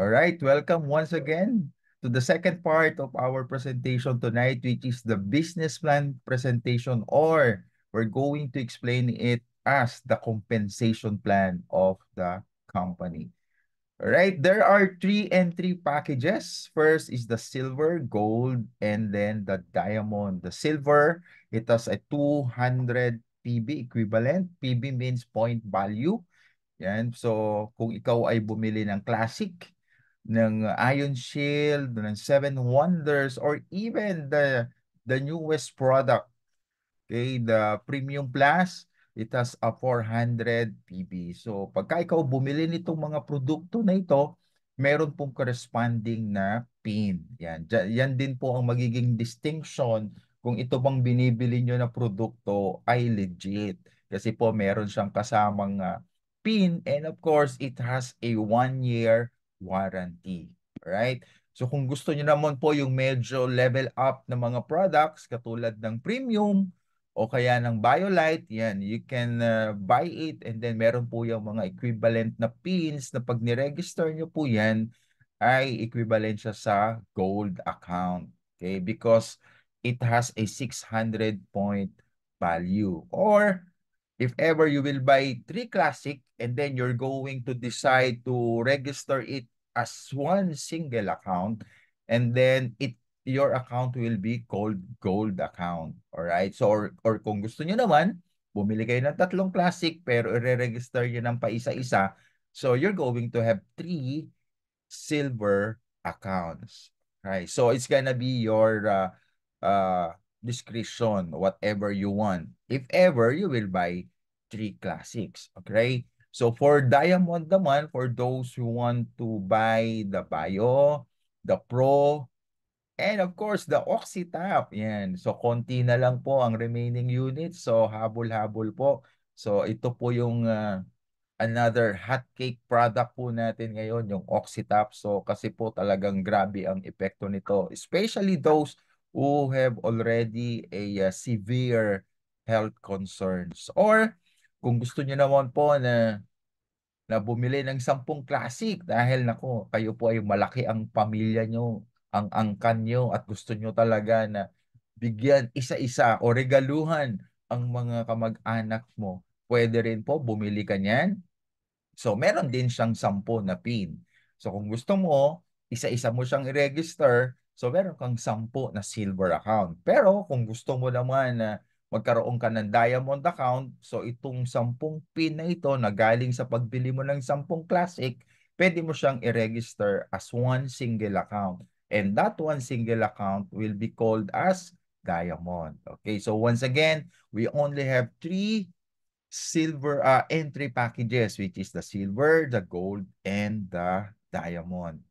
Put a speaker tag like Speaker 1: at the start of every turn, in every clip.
Speaker 1: All right, welcome once again to the second part of our presentation tonight, which is the business plan presentation, or we're going to explain it as the compensation plan of the company. All right, there are three entry packages. First is the silver, gold, and then the diamond. The silver, it has a 200 PB equivalent. PB means point value. Yan. So, kung ikaw ay bumili ng classic, ng Ion Shield, ng Seven Wonders, or even the, the newest product, okay, the Premium Plus, it has a 400 PB. So pagka ikaw bumili nitong mga produkto na ito, meron pong corresponding na pin. Yan, yan din po ang magiging distinction kung ito bang binibili nyo na produkto ay legit. Kasi po meron siyang kasamang uh, pin and of course it has a one year warranty. Right? So kung gusto niyo naman po yung medyo level up ng mga products katulad ng premium o kaya ng BioLite, yan, you can uh, buy it and then meron po yung mga equivalent na pins na pag ni-register niyo po yan ay equivalent siya sa gold account. Okay? Because it has a 600 point value. Or if ever you will buy 3 classic and then you're going to decide to register it as one single account and then it your account will be called gold account. all right So, or, or kung gusto niyo naman, bumili kayo ng tatlong classic pero i-register niyo ng paisa-isa. So, you're going to have three silver accounts. Right? So, it's gonna be your uh, uh, discretion, whatever you want. If ever, you will buy three classics. Okay? So for Diamond naman, for those who want to buy the Bio, the Pro, and of course the Oxytap. Yan. So konti na lang po ang remaining units. So habol-habol po. So ito po yung uh, another hotcake product po natin ngayon, yung Oxytap. So kasi po talagang grabe ang epekto nito. Especially those who have already a uh, severe health concerns or kung gusto niyo naman po na na bumili ng sampung classic dahil nako kayo po ay malaki ang pamilya nyo, ang angkan nyo at gusto nyo talaga na bigyan isa-isa o regaluhan ang mga kamag-anak mo, pwede rin po bumili ka niyan. So meron din siyang sampo na pin. So kung gusto mo, isa-isa mo siyang i-register, so meron kang sampo na silver account. Pero kung gusto mo naman na uh, magkaroon ka ng diamond account. So itong 10 pin na ito na galing sa pagbili mo ng 10 classic, pwede mo siyang i-register as one single account. And that one single account will be called as diamond. Okay, so once again, we only have three silver uh, entry packages, which is the silver, the gold, and the diamond.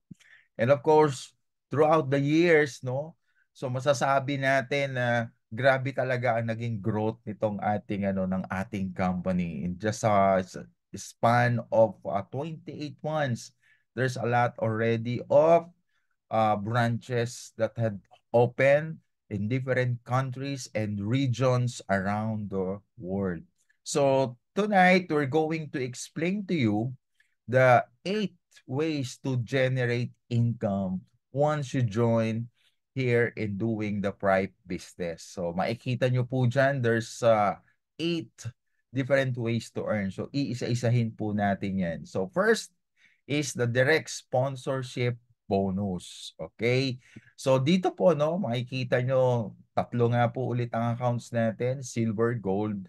Speaker 1: And of course, throughout the years, no, so masasabi natin na uh, grabe talaga ang naging growth nitong ating ano ng ating company in just a uh, span of uh, 28 months there's a lot already of uh, branches that had opened in different countries and regions around the world so tonight we're going to explain to you the eight ways to generate income once you join here in doing the Pripe business. So makikita nyo po dyan, there's uh, eight different ways to earn. So iisa-isahin po natin yan. So first is the direct sponsorship bonus. Okay? So dito po, no, makikita nyo, tatlo nga po ulit ang accounts natin, silver, gold,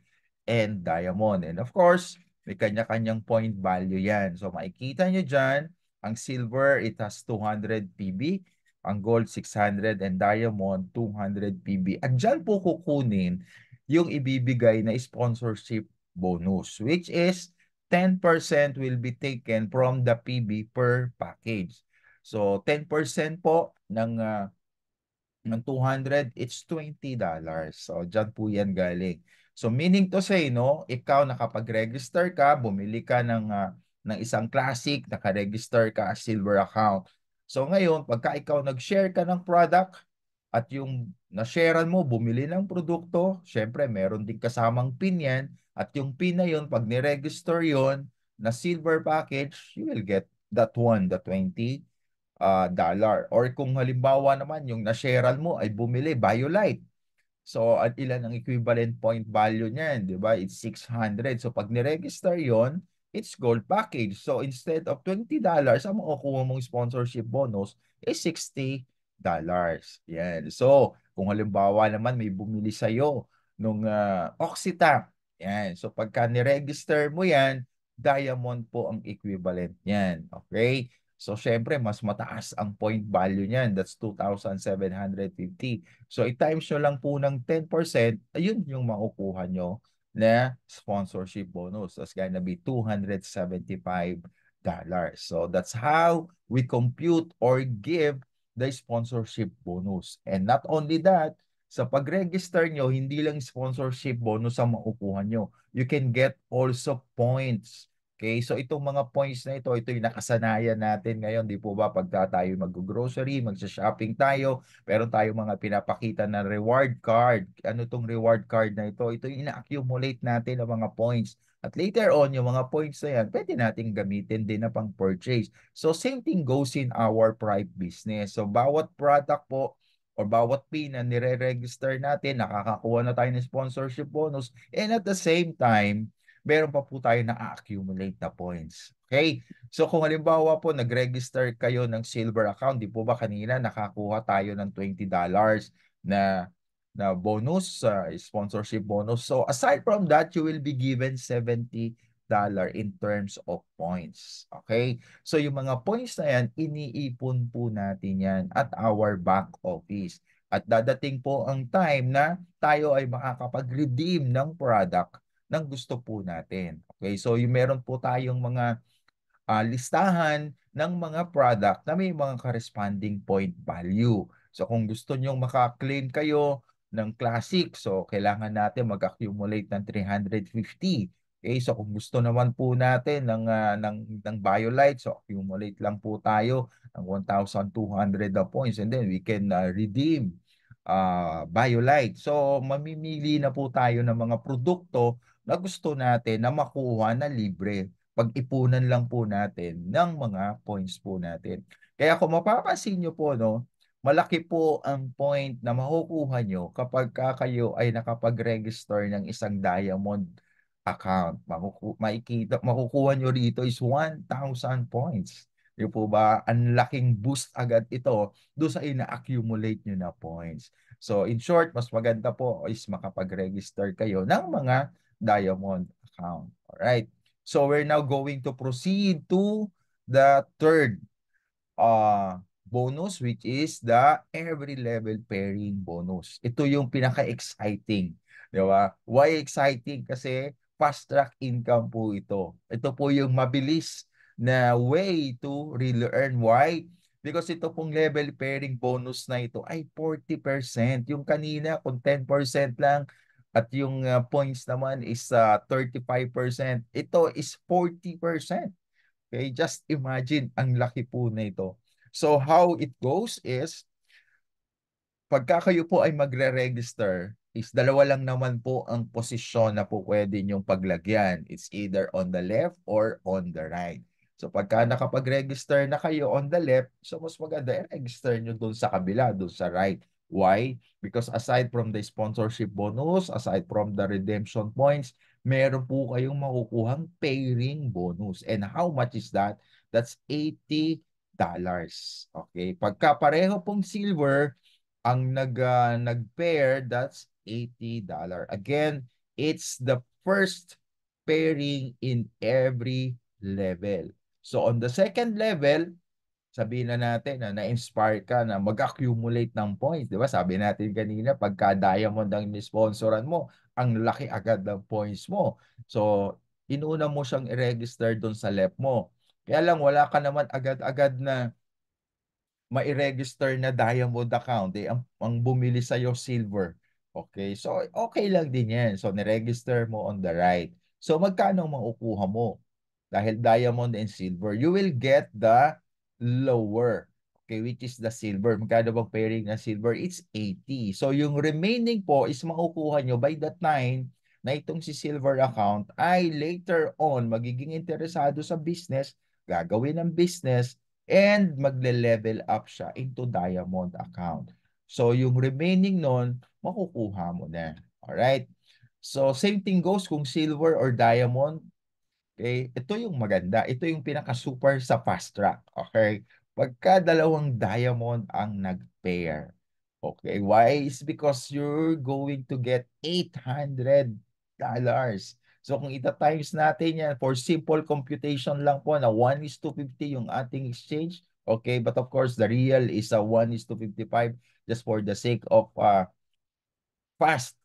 Speaker 1: and diamond. And of course, may kanya-kanyang point value yan. So makikita nyo dyan, ang silver, it has 200 PB ang gold 600 and diamond 200 PB. At dyan po kukunin yung ibibigay na sponsorship bonus which is 10% will be taken from the PB per package. So 10% po ng uh, ng 200 it's 20 dollars. So diyan po 'yan galing. So meaning to say no, ikaw nakapag-register ka, bumili ka ng uh, ng isang classic, naka-register ka as silver account So ngayon, pagka ikaw nag-share ka ng product at yung na-sharean mo, bumili ng produkto, syempre meron din kasamang pin yan. At yung pin na yun, pag niregister yon na silver package, you will get that one, the 20 uh, ah, dollar. Or kung halimbawa naman, yung na-sharean mo ay bumili, BioLite. So, at ilan ang equivalent point value niyan, di ba? It's 600. So, pag niregister yon it's gold package. So instead of $20, ang makukuha mong sponsorship bonus is $60. Yan. So kung halimbawa naman may bumili sa'yo nung uh, ah, Oxitap, yan. So pagka niregister mo yan, diamond po ang equivalent niyan. Okay? So syempre mas mataas ang point value niyan. That's 2,750. So i-times nyo lang po ng 10%, ayun yung makukuha nyo na sponsorship bonus. That's going to be $275. So that's how we compute or give the sponsorship bonus. And not only that, sa pag-register nyo, hindi lang sponsorship bonus ang makukuha nyo. You can get also points Okay, so itong mga points na ito, ito yung nakasanayan natin ngayon, di po ba? Pagka tayo mag-grocery, mag-shopping tayo, pero tayo mga pinapakita ng reward card. Ano tong reward card na ito? Ito yung ina-accumulate natin ng mga points. At later on, yung mga points na yan, pwede nating gamitin din na pang-purchase. So same thing goes in our private business. So bawat product po, or bawat pin na nire-register natin, nakakakuha na tayo ng sponsorship bonus. And at the same time, meron pa po tayo na accumulate na points. Okay? So kung halimbawa po nag-register kayo ng silver account, di po ba kanina nakakuha tayo ng $20 na na bonus, uh, sponsorship bonus. So aside from that, you will be given 70 dollar in terms of points. Okay? So yung mga points na yan, iniipon po natin yan at our back office. At dadating po ang time na tayo ay makakapag-redeem ng product ng gusto po natin. Okay, so yung meron po tayong mga uh, listahan ng mga product na may mga corresponding point value. So kung gusto nyong maka-claim kayo ng classic, so kailangan natin mag-accumulate ng 350. Okay, so kung gusto naman po natin ng uh, ng ng BioLite, so accumulate lang po tayo ng 1,200 na points and then we can uh, redeem uh, BioLite. So mamimili na po tayo ng mga produkto na gusto natin na makuha na libre. Pag-ipunan lang po natin ng mga points po natin. Kaya kung mapapansin nyo po, no, malaki po ang point na makukuha nyo kapag ka kayo ay nakapag-register ng isang diamond account. Makuku makikita, makukuha nyo rito is 1,000 points. Di po ba? Ang laking boost agad ito do sa ina-accumulate nyo na points. So in short, mas maganda po is makapag-register kayo ng mga Diamond account. All right. So we're now going to proceed to the third uh, bonus which is the every level pairing bonus. Ito yung pinaka-exciting. Di ba? Why exciting? Kasi fast track income po ito. Ito po yung mabilis na way to really earn. Why? Because ito pong level pairing bonus na ito ay 40%. Yung kanina kung 10% lang, at yung uh, points naman is uh, ah, 35%. Ito is 40%. Okay, just imagine ang laki po na ito. So how it goes is, pagka kayo po ay magre-register, is dalawa lang naman po ang posisyon na po pwede niyong paglagyan. It's either on the left or on the right. So pagka nakapag-register na kayo on the left, so mas maganda, i register nyo doon sa kabila, doon sa right. Why? Because aside from the sponsorship bonus, aside from the redemption points, meron po kayong makukuhang pairing bonus. And how much is that? That's $80. Okay? Pagka pareho pong silver, ang nag, uh, ah, nag that's $80. Again, it's the first pairing in every level. So on the second level, sabihin na natin na na-inspire ka na mag-accumulate ng points, 'di ba? Sabi natin kanina, pagka diamond ang sponsoran mo, ang laki agad ng points mo. So, inuna mo siyang i-register doon sa left mo. Kaya lang wala ka naman agad-agad na ma-register na diamond account. Eh, ang, ang bumili sa iyo silver. Okay? So, okay lang din 'yan. So, ni-register mo on the right. So, magkano makukuha mo? Dahil diamond and silver, you will get the lower. Okay, which is the silver. Magkano bang pairing ng silver? It's 80. So yung remaining po is makukuha nyo by that 9 na itong si silver account ay later on magiging interesado sa business, gagawin ng business, and magle-level up siya into diamond account. So yung remaining nun, makukuha mo na. Alright? So same thing goes kung silver or diamond, Okay? Ito yung maganda. Ito yung pinaka-super sa fast track. Okay? Pagka dalawang diamond ang nag-pair. Okay? Why? is because you're going to get $800. So kung ita-times natin yan, for simple computation lang po na 1 is 250 yung ating exchange. Okay? But of course, the real is a 1 is 255 just for the sake of uh, fast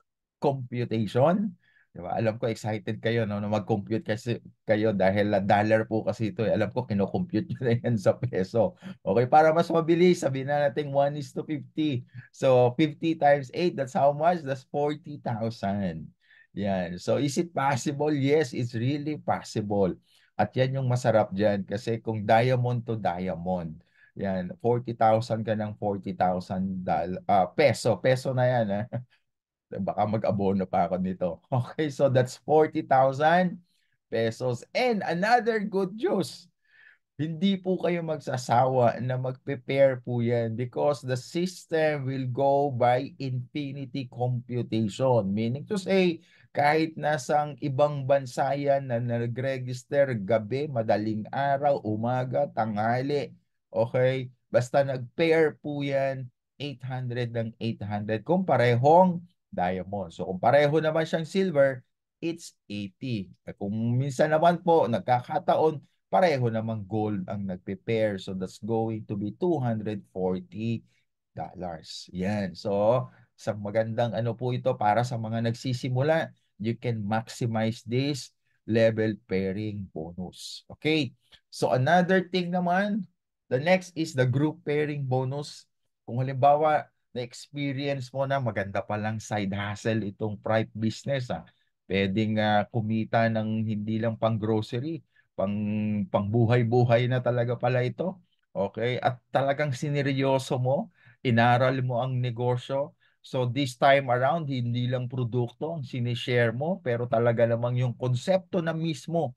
Speaker 1: computation. Di ba? Alam ko excited kayo no na mag-compute kasi kayo dahil dollar po kasi ito. Eh. Alam ko kino-compute niyo na yan sa peso. Okay, para mas mabilis, sabihin na natin 1 is to 50. So 50 times 8, that's how much? That's 40,000. Yan. So is it possible? Yes, it's really possible. At yan yung masarap dyan kasi kung diamond to diamond, yan, 40,000 ka ng 40,000 uh, ah, peso. Peso na yan. Ha? Ah baka mag-abono pa ako nito. Okay, so that's 40,000 pesos. And another good news, hindi po kayo magsasawa na mag-prepare po yan because the system will go by infinity computation. Meaning to say, kahit nasang ibang bansa yan na nag-register gabi, madaling araw, umaga, tanghali, okay? Basta nag-pair po yan, 800 ng 800. Kung parehong diamond. So kung pareho naman siyang silver, it's 80. At kung minsan naman po, nagkakataon, pareho naman gold ang nagpe-pair. So that's going to be 240 dollars. Yan. So, isang magandang ano po ito para sa mga nagsisimula. You can maximize this level pairing bonus. Okay? So another thing naman, the next is the group pairing bonus. Kung halimbawa, na-experience mo na maganda palang side hustle itong private business ah. Pwedeng uh, kumita ng hindi lang pang grocery, pang pangbuhay-buhay na talaga pala ito. Okay? At talagang sineryoso mo, inaral mo ang negosyo. So this time around, hindi lang produkto ang sinishare mo, pero talaga namang yung konsepto na mismo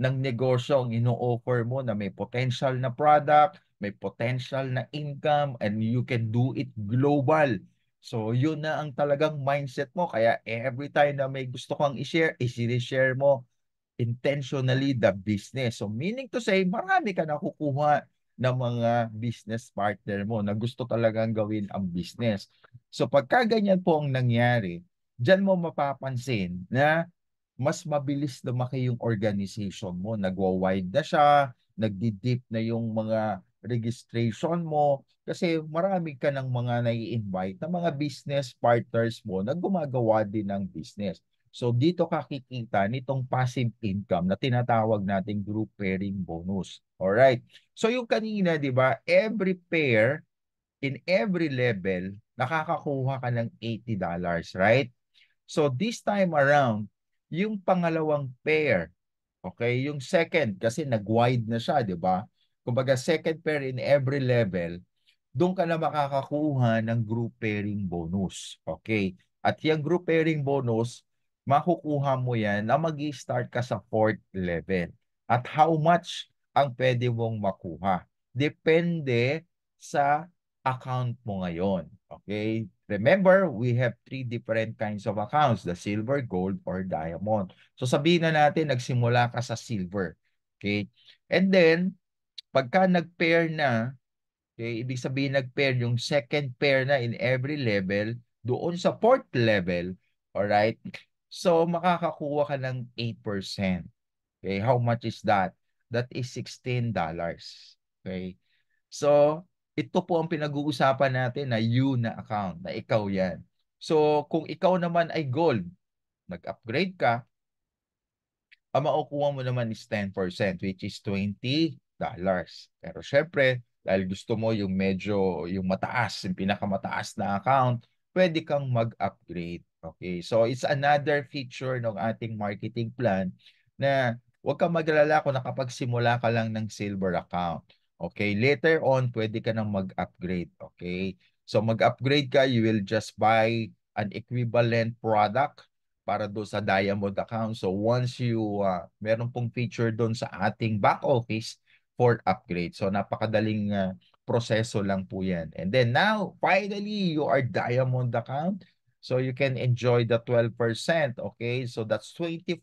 Speaker 1: ng negosyo ang ino-offer mo na may potential na product, may potential na income, and you can do it global. So, yun na ang talagang mindset mo. Kaya every time na may gusto kong i-share, i-share mo intentionally the business. So, meaning to say, marami ka nakukuha ng mga business partner mo na gusto talagang gawin ang business. So, pagka ganyan po ang nangyari, dyan mo mapapansin na mas mabilis lumaki yung organization mo. Nagwa-wide na siya, nagdi-deep na yung mga registration mo kasi marami ka ng mga nai-invite na mga business partners mo na gumagawa din ng business. So dito ka kikita nitong passive income na tinatawag nating group pairing bonus. All right. So yung kanina, 'di ba, every pair in every level nakakakuha ka ng $80, right? So this time around, yung pangalawang pair, okay, yung second kasi nag-wide na siya, 'di ba? kumbaga second pair in every level, doon ka na makakakuha ng group pairing bonus. Okay? At yung group pairing bonus, makukuha mo yan na mag start ka sa fourth level. At how much ang pwede mong makuha? Depende sa account mo ngayon. Okay? Remember, we have three different kinds of accounts, the silver, gold, or diamond. So sabihin na natin, nagsimula ka sa silver. Okay? And then, Pagka nag-pair na, okay, ibig sabihin nag-pair yung second pair na in every level, doon sa fourth level, alright? So, makakakuha ka ng 8%. Okay, how much is that? That is $16. Okay? So, ito po ang pinag-uusapan natin na you na account, na ikaw yan. So, kung ikaw naman ay gold, nag-upgrade ka, ang makukuha mo naman is 10%, which is $20 dollars. Pero syempre, dahil gusto mo yung medyo yung mataas, yung pinakamataas na account, pwede kang mag-upgrade. Okay? So it's another feature ng ating marketing plan na huwag kang maglala kung nakapagsimula ka lang ng silver account. Okay, later on pwede ka nang mag-upgrade. Okay? So mag-upgrade ka, you will just buy an equivalent product para do sa Diamond account. So once you uh, meron pong feature doon sa ating back office fourth upgrade. So napakadaling uh, proseso lang po yan. And then now, finally, you are diamond account. So you can enjoy the 12%. Okay, so that's $24.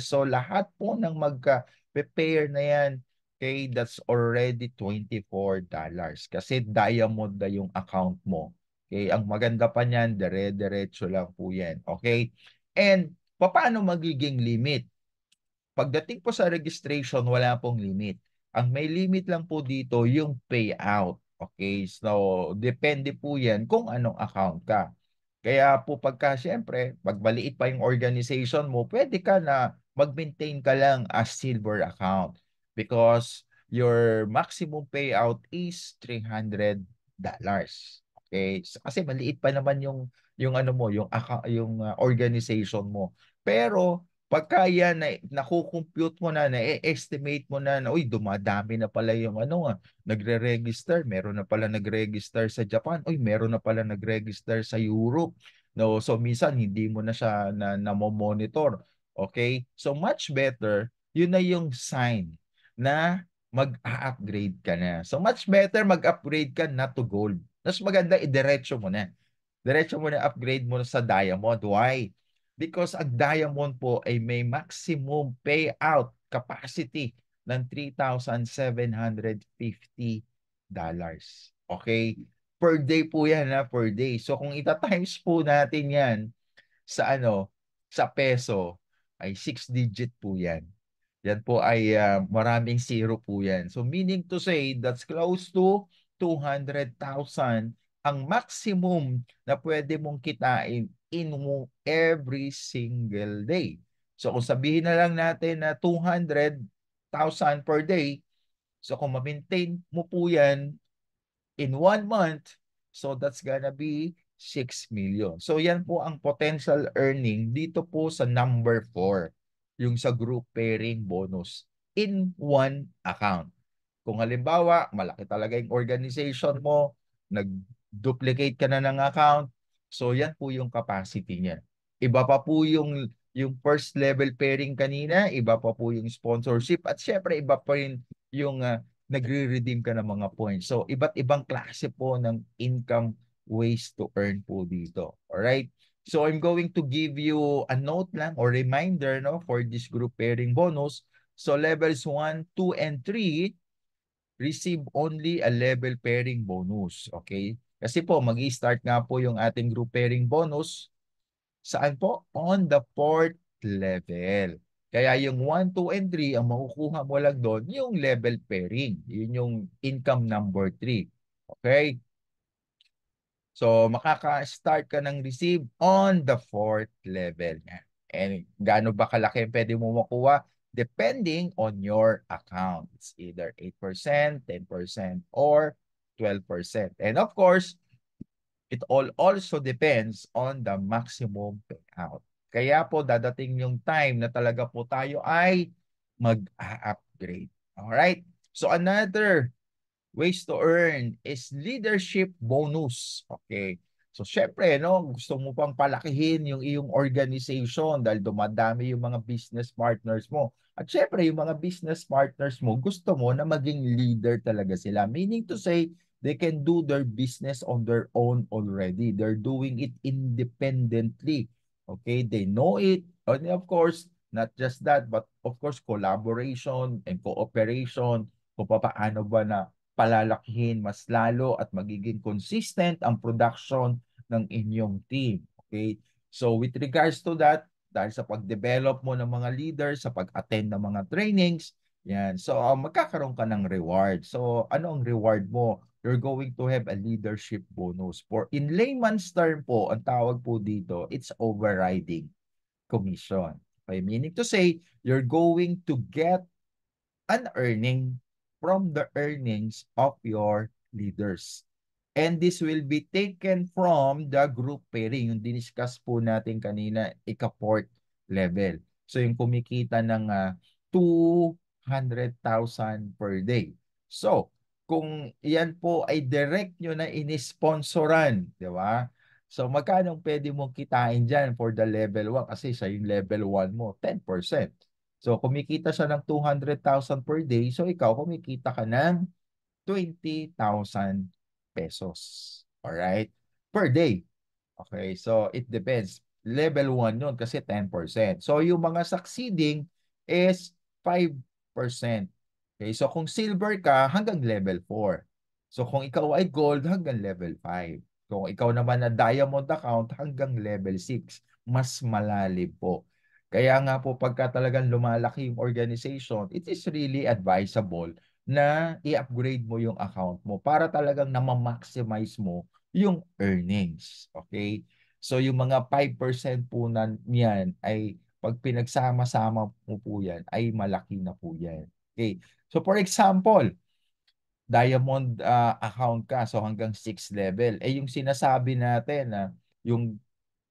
Speaker 1: So lahat po ng magka-prepare na yan, okay, that's already $24. Kasi diamond na yung account mo. Okay, ang maganda pa niyan, dire-diretso lang po yan. Okay, and paano magiging limit? Pagdating po sa registration, wala pong limit. Ang may limit lang po dito yung payout. Okay, so depende po yan kung anong account ka. Kaya po pagka siyempre, pag maliit pa yung organization mo, pwede ka na mag-maintain ka lang as silver account because your maximum payout is 300 dollars. Okay, kasi maliit pa naman yung yung ano mo, yung account, yung uh, organization mo. Pero pagka yan, na, nakukompute mo na, na-estimate mo na, na, uy, dumadami na pala yung ano, ah, nagre-register, meron na pala nag-register sa Japan, uy, meron na pala nag-register sa Europe. No, so minsan hindi mo na siya na, na monitor. Okay? So much better, yun na yung sign na mag-upgrade ka na. So much better mag-upgrade ka na to gold. Mas maganda, idiretso mo na. Diretso mo na upgrade mo sa diamond. Why? Because ang diamond po ay may maximum payout capacity ng $3,750. Okay? Per day po yan ha? per day. So kung ita-times po natin yan sa ano, sa peso, ay 6 digit po yan. Yan po ay uh, maraming zero po yan. So meaning to say, that's close to 200,000 ang maximum na pwede mong kitain in every single day. So kung sabihin na lang natin na 200,000 per day, so kung ma-maintain mo po yan in one month, so that's gonna be 6 million. So yan po ang potential earning dito po sa number 4, yung sa group pairing bonus in one account. Kung halimbawa, malaki talaga yung organization mo, nag duplicate ka na ng account. So yan po yung capacity niya. Iba pa po yung yung first level pairing kanina, iba pa po yung sponsorship at syempre iba pa rin yung uh, nagre-redeem ka ng mga points. So iba't ibang klase po ng income ways to earn po dito. All right? So I'm going to give you a note lang or reminder no for this group pairing bonus. So levels 1, 2 and 3 receive only a level pairing bonus, okay? Kasi po, mag start nga po yung ating group pairing bonus. Saan po? On the fourth level. Kaya yung 1, 2, and 3, ang makukuha mo lang doon, yung level pairing. Yun yung income number 3. Okay? So, makaka-start ka ng receive on the fourth level. And gaano ba kalaki pwede mo makuha? Depending on your accounts. Either 8%, 10%, or 12%. And of course, it all also depends on the maximum payout. Kaya po dadating yung time na talaga po tayo ay mag-upgrade. All right? So another ways to earn is leadership bonus. Okay. So syempre, no, gusto mo pang palakihin yung iyong organization dahil dumadami yung mga business partners mo. At syempre, yung mga business partners mo, gusto mo na maging leader talaga sila. Meaning to say, they can do their business on their own already. They're doing it independently. Okay, they know it. And of course, not just that, but of course, collaboration and cooperation kung paano ba na palalakihin mas lalo at magiging consistent ang production ng inyong team. Okay? So with regards to that, dahil sa pag-develop mo ng mga leaders, sa pag-attend ng mga trainings, yan. So, uh, magkakaroon ka ng reward. So, ano ang reward mo? You're going to have a leadership bonus. For in layman's term po, ang tawag po dito, it's overriding commission. Okay, meaning to say, you're going to get an earning from the earnings of your leaders. And this will be taken from the group pairing, yung diniscuss po natin kanina, ika-fourth level. So, yung kumikita ng uh, two 100,000 per day. So, kung yan po ay direct nyo na inisponsoran, di ba? So, magkano pwede mong kitain dyan for the level 1? Kasi sa yung level 1 mo, 10%. So, kumikita siya ng 200,000 per day. So, ikaw kumikita ka ng 20,000 pesos. Alright? Per day. Okay? So, it depends. Level 1 yun kasi 10%. So, yung mga succeeding is 5 Okay, so kung silver ka, hanggang level 4. So kung ikaw ay gold, hanggang level 5. Kung ikaw naman na diamond account, hanggang level 6. Mas malalim po. Kaya nga po pagka talagang lumalaki yung organization, it is really advisable na i-upgrade mo yung account mo para talagang na-maximize mo yung earnings. Okay? So yung mga 5% po na yan ay pag pinagsama-sama mo po yan, ay malaki na po yan. Okay. So for example, diamond uh, account ka, so hanggang 6 level. Eh yung sinasabi natin na uh, yung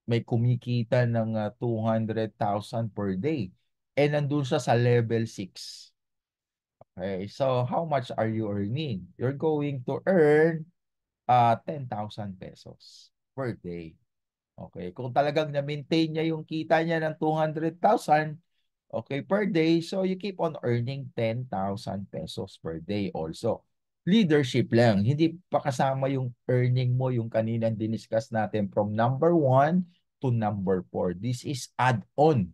Speaker 1: may kumikita ng uh, ah, 200,000 per day, eh nandun siya sa level 6. Okay, so how much are you earning? You're going to earn uh, ah, 10,000 pesos per day. Okay, kung talagang na-maintain niya yung kita niya ng 200,000 okay per day, so you keep on earning 10,000 pesos per day also. Leadership lang, hindi pa kasama yung earning mo yung kaninang diniscuss natin from number 1 to number 4. This is add-on.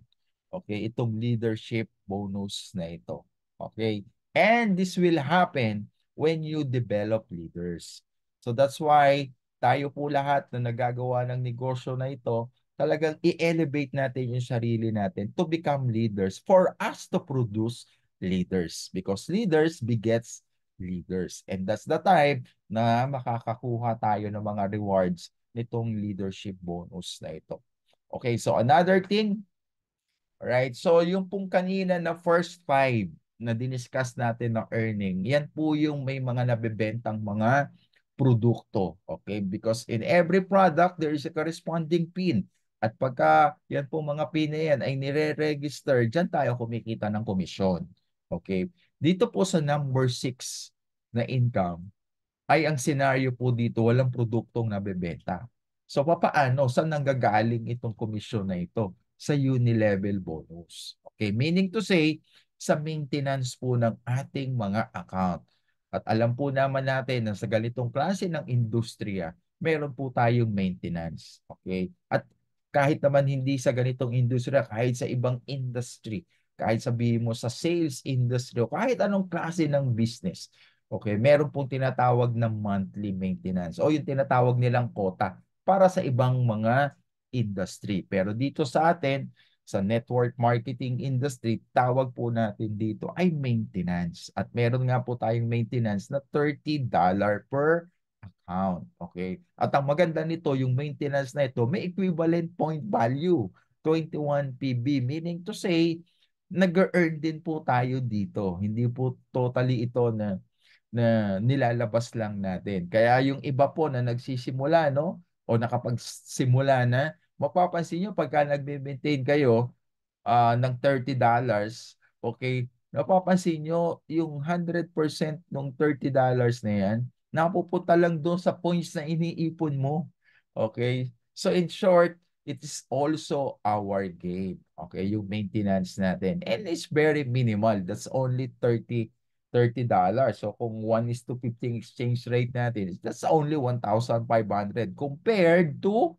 Speaker 1: Okay, itong leadership bonus na ito. Okay, and this will happen when you develop leaders. So that's why tayo po lahat na nagagawa ng negosyo na ito, talagang i-elevate natin yung sarili natin to become leaders for us to produce leaders because leaders begets leaders and that's the time na makakakuha tayo ng mga rewards nitong leadership bonus na ito. Okay, so another thing, right? So yung pong kanina na first five na diniscuss natin na earning, yan po yung may mga nabebentang mga produkto. Okay? Because in every product, there is a corresponding PIN. At pagka yan po mga PIN na yan ay nire-register, dyan tayo kumikita ng komisyon. Okay? Dito po sa number 6 na income, ay ang scenario po dito, walang produktong nabebenta. So papaano, saan nanggagaling itong komisyon na ito? Sa unilevel bonus. Okay, meaning to say, sa maintenance po ng ating mga account. At alam po naman natin na sa ganitong klase ng industriya, meron po tayong maintenance. Okay? At kahit naman hindi sa ganitong industriya, kahit sa ibang industry, kahit sabihin mo sa sales industry o kahit anong klase ng business, okay, meron pong tinatawag na monthly maintenance o yung tinatawag nilang kota para sa ibang mga industry. Pero dito sa atin, sa network marketing industry, tawag po natin dito ay maintenance. At meron nga po tayong maintenance na $30 per account. Okay? At ang maganda nito, yung maintenance na ito, may equivalent point value, 21 PB. Meaning to say, nag-earn din po tayo dito. Hindi po totally ito na na nilalabas lang natin. Kaya yung iba po na nagsisimula, no? O nakapagsimula na, mapapansin nyo pagka nagme-maintain kayo uh, ng $30, okay, napapansin nyo yung 100% ng $30 na yan, napupunta lang doon sa points na iniipon mo. Okay? So in short, it is also our game. Okay, yung maintenance natin. And it's very minimal. That's only 30 $30. So kung 1 is to 15 exchange rate natin, that's only 1,500 compared to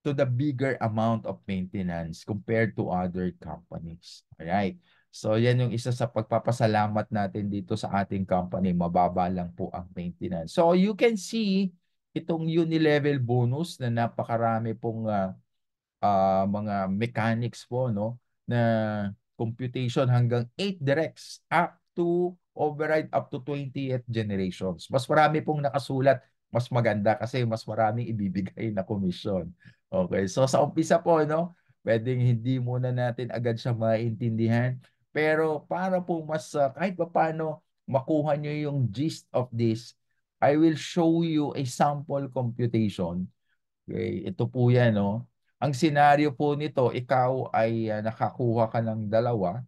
Speaker 1: to the bigger amount of maintenance compared to other companies. Alright. So yan yung isa sa pagpapasalamat natin dito sa ating company. Mababa lang po ang maintenance. So you can see itong unilevel bonus na napakarami pong uh, uh, mga mechanics po no na computation hanggang 8 directs up to override up to 20th generations. Mas marami pong nakasulat, mas maganda kasi mas marami ibibigay na commission. Okay, so sa umpisa po, no, pwedeng hindi muna natin agad siya maintindihan. Pero para po mas uh, kahit pa paano makuha nyo yung gist of this, I will show you a sample computation. Okay, ito po yan. No? Ang scenario po nito, ikaw ay uh, nakakuha ka ng dalawa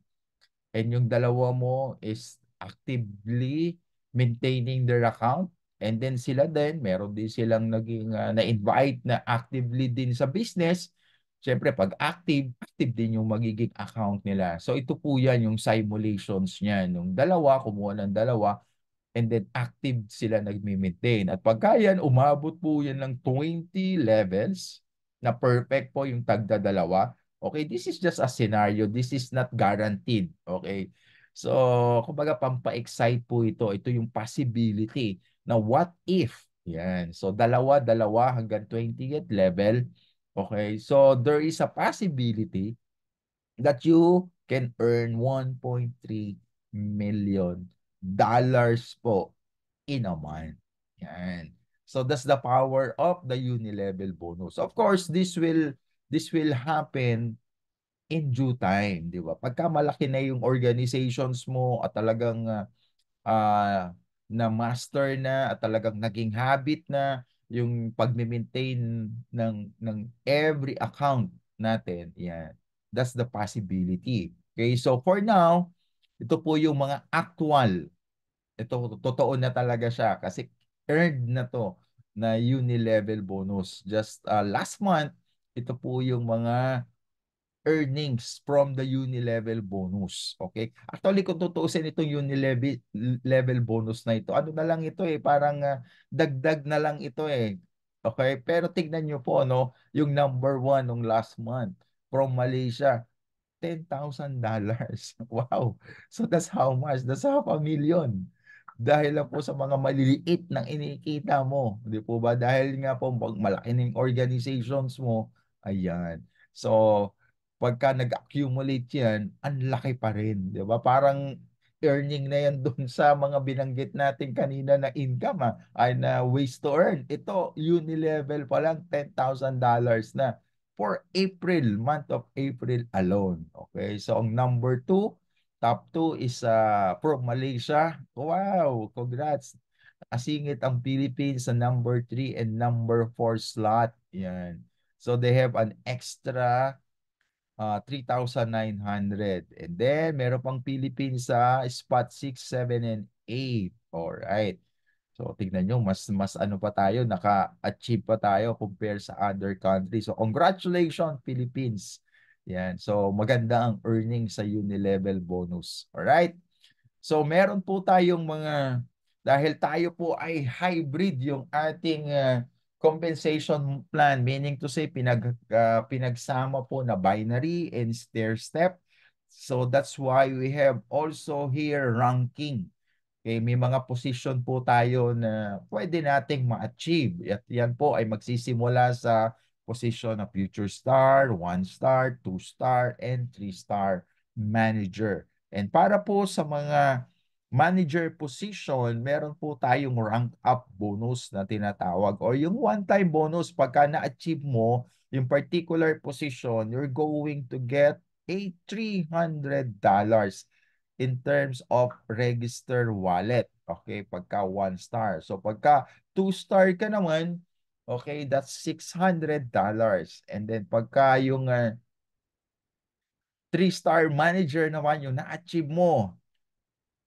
Speaker 1: and yung dalawa mo is actively maintaining their account And then sila din, meron din silang naging uh, na-invite na actively din sa business. Siyempre, pag active, active din yung magiging account nila. So ito po yan yung simulations niya. Nung dalawa, kumuha ng dalawa, and then active sila nagme-maintain. At pagka yan, umabot po yan ng 20 levels na perfect po yung tagda dalawa. Okay, this is just a scenario. This is not guaranteed. Okay. So, kumbaga pampa-excite po ito. Ito yung possibility na what if. Yan. So dalawa-dalawa hanggang 20th level. Okay. So there is a possibility that you can earn 1.3 million dollars po in a month. Yan. So that's the power of the unilevel bonus. Of course, this will this will happen in due time, di ba? Pagka malaki na yung organizations mo at talagang uh, na master na at talagang naging habit na yung pagme-maintain ng ng every account natin. Yan. That's the possibility. Okay, so for now, ito po yung mga actual. Ito totoo na talaga siya kasi earned na to na uni-level bonus. Just uh, last month, ito po yung mga earnings from the Unilevel bonus. Okay? Actually, kung tutuusin itong Unilevel bonus na ito, ano na lang ito eh, parang uh, dagdag na lang ito eh. Okay? Pero tignan nyo po, no, yung number one nung last month from Malaysia, $10,000. Wow! So that's how much? That's half a million. Dahil lang po sa mga maliliit ng inikita mo. Di po ba? Dahil nga po, pag malaki ng organizations mo, ayan. So, pagka nag-accumulate yan, ang laki pa rin. Di ba? Parang earning na yan doon sa mga binanggit natin kanina na income ah, ay na ways to earn. Ito, Unilevel pa lang $10,000 na for April, month of April alone. Okay, so ang number two, top two is uh, from Malaysia. Wow, congrats. Asingit ang Philippines sa number 3 and number 4 slot. Yan. So they have an extra 3,900. Ah, and then, meron pang Philippines sa spot 6, 7, and 8. Alright. So, tignan nyo, mas, mas ano pa tayo, naka-achieve pa tayo compare sa other countries. So, congratulations, Philippines. Yan. So, maganda ang earning sa Unilevel bonus. Alright? So, meron po tayong mga, dahil tayo po ay hybrid yung ating uh, compensation plan, meaning to say pinag, uh, pinagsama po na binary and stair step. So that's why we have also here ranking. Okay, may mga position po tayo na pwede nating ma-achieve. At yan po ay magsisimula sa position na future star, one star, two star, and three star manager. And para po sa mga manager position, meron po tayong rank up bonus na tinatawag or yung one-time bonus pagka na-achieve mo yung particular position, you're going to get a $300 in terms of register wallet. Okay, pagka one star. So pagka two star ka naman, okay, that's $600. And then pagka yung uh, three star manager naman yung na-achieve mo,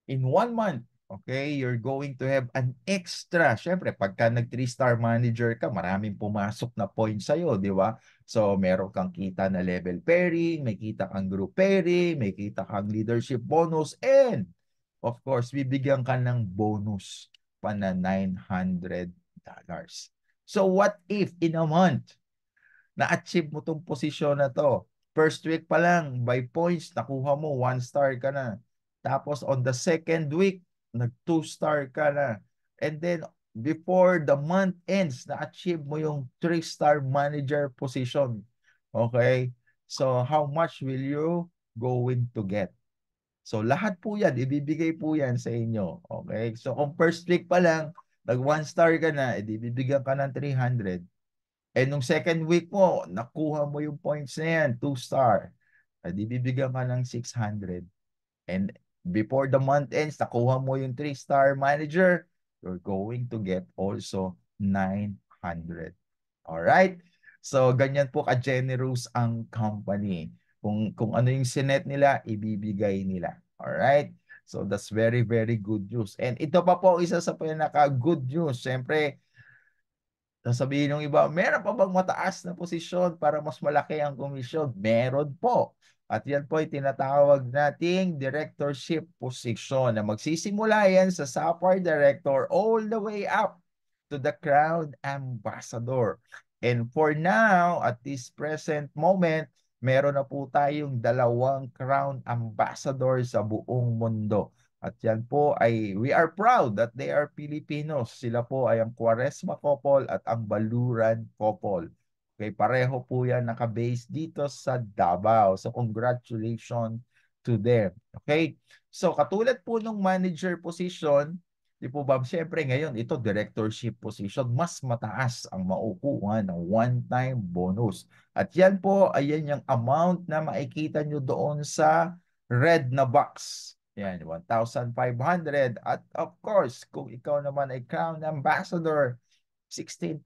Speaker 1: in one month, okay, you're going to have an extra. Siyempre, pagka nag three star manager ka, maraming pumasok na points sa'yo, di ba? So, meron kang kita na level pairing, may kita kang group pairing, may kita kang leadership bonus, and of course, bibigyan ka ng bonus pa na $900. So, what if in a month, na-achieve mo tong posisyon na to, first week pa lang, by points, nakuha mo, one star ka na. Tapos on the second week, nag two star ka na. And then before the month ends, na-achieve mo yung three star manager position. Okay? So how much will you going to get? So lahat po yan, ibibigay po yan sa inyo. Okay? So kung first week pa lang, nag one star ka na, ibibigyan ka ng 300. And nung second week mo, nakuha mo yung points na yan, two star. Ibibigyan ka ng 600. And before the month ends, nakuha mo yung 3-star manager, you're going to get also 900. Alright? So, ganyan po ka-generous ang company. Kung, kung ano yung sinet nila, ibibigay nila. Alright? So, that's very, very good news. And ito pa po isa sa pinaka-good news. Siyempre, Sasabihin ng iba, meron pa bang mataas na posisyon para mas malaki ang komisyon? Meron po. At yan po ay tinatawag nating directorship position na magsisimula yan sa software director all the way up to the crowd ambassador. And for now, at this present moment, meron na po tayong dalawang crown ambassador sa buong mundo. At yan po ay we are proud that they are Filipinos. Sila po ay ang Quaresma Kopol at ang Baluran Kopol. Okay, pareho po yan naka-base dito sa Davao. So congratulations to them. Okay? So katulad po ng manager position, di po ba, siyempre ngayon ito directorship position, mas mataas ang maukuha ng one-time bonus. At yan po, ayan yung amount na makikita nyo doon sa red na box yan, 1,500. At of course, kung ikaw naman ay Crown Ambassador, $16,000.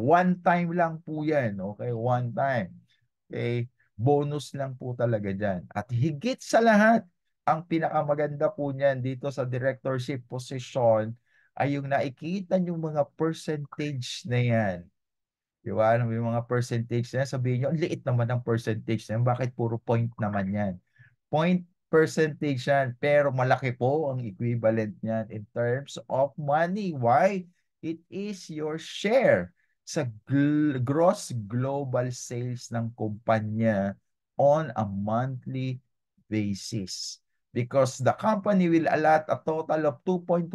Speaker 1: One time lang po yan. Okay, one time. Okay, bonus lang po talaga dyan. At higit sa lahat, ang pinakamaganda po niyan dito sa directorship position ay yung nakikita yung mga percentage na yan. Di ba? May mga percentage na yan. Sabihin nyo, liit naman ang percentage na yan. Bakit puro point naman yan? Point percentage yan, pero malaki po ang equivalent niyan in terms of money. Why? It is your share sa gl- gross global sales ng kumpanya on a monthly basis. Because the company will allot a total of 2.1%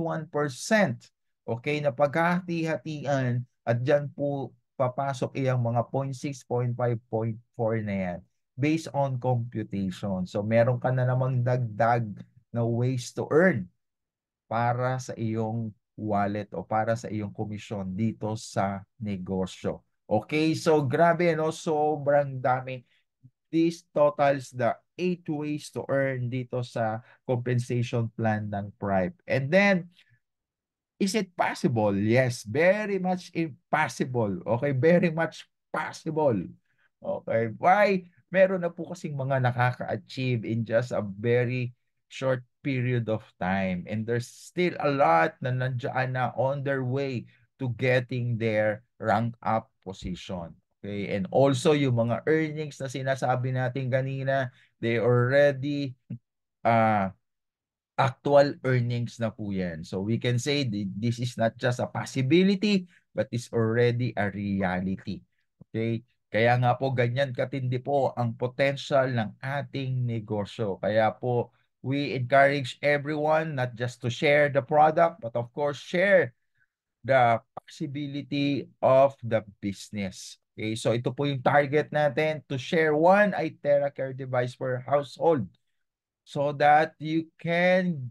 Speaker 1: okay, na paghati-hatian at dyan po papasok iyang mga 0.6, 0.5, 0.4 na yan based on computation. So meron ka na namang dagdag na ways to earn para sa iyong wallet o para sa iyong komisyon dito sa negosyo. Okay, so grabe no, sobrang dami. This totals the eight ways to earn dito sa compensation plan ng PRIPE. And then, is it possible? Yes, very much impossible. Okay, very much possible. Okay, why? meron na po kasing mga nakaka-achieve in just a very short period of time. And there's still a lot na nandiyan na on their way to getting their rank up position. Okay, and also yung mga earnings na sinasabi natin kanina, they already uh, actual earnings na po yan. So we can say this is not just a possibility, but it's already a reality. Okay, kaya nga po ganyan katindi po ang potential ng ating negosyo. Kaya po we encourage everyone not just to share the product but of course share the possibility of the business. Okay, so ito po yung target natin to share one iTerra Care device per household so that you can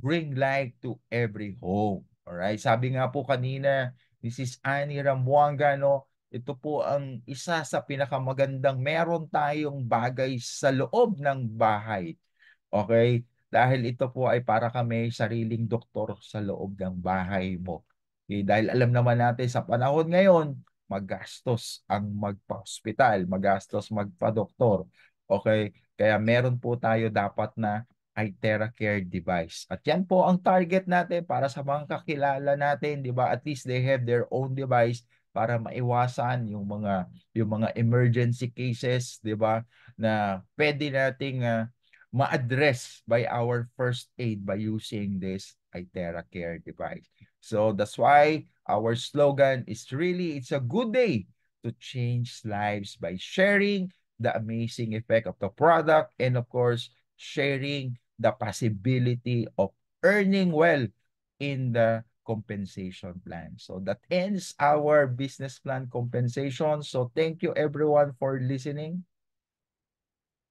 Speaker 1: bring light to every home. All right, sabi nga po kanina, this is Annie Rambuanga, no? Ito po ang isa sa pinakamagandang meron tayong bagay sa loob ng bahay. Okay? Dahil ito po ay para kami sariling doktor sa loob ng bahay mo. Okay? Eh, dahil alam naman natin sa panahon ngayon, magastos ang magpa-hospital, magastos magpa-doktor. Okay? Kaya meron po tayo dapat na iTera TerraCare device. At yan po ang target natin para sa mga kakilala natin, di ba? At least they have their own device para maiwasan yung mga yung mga emergency cases, 'di ba? Na pwede nating uh, ma-address by our first aid by using this Itera Care device. So that's why our slogan is really it's a good day to change lives by sharing the amazing effect of the product and of course sharing the possibility of earning well in the compensation plan. So that ends our business plan compensation. So thank you everyone for listening.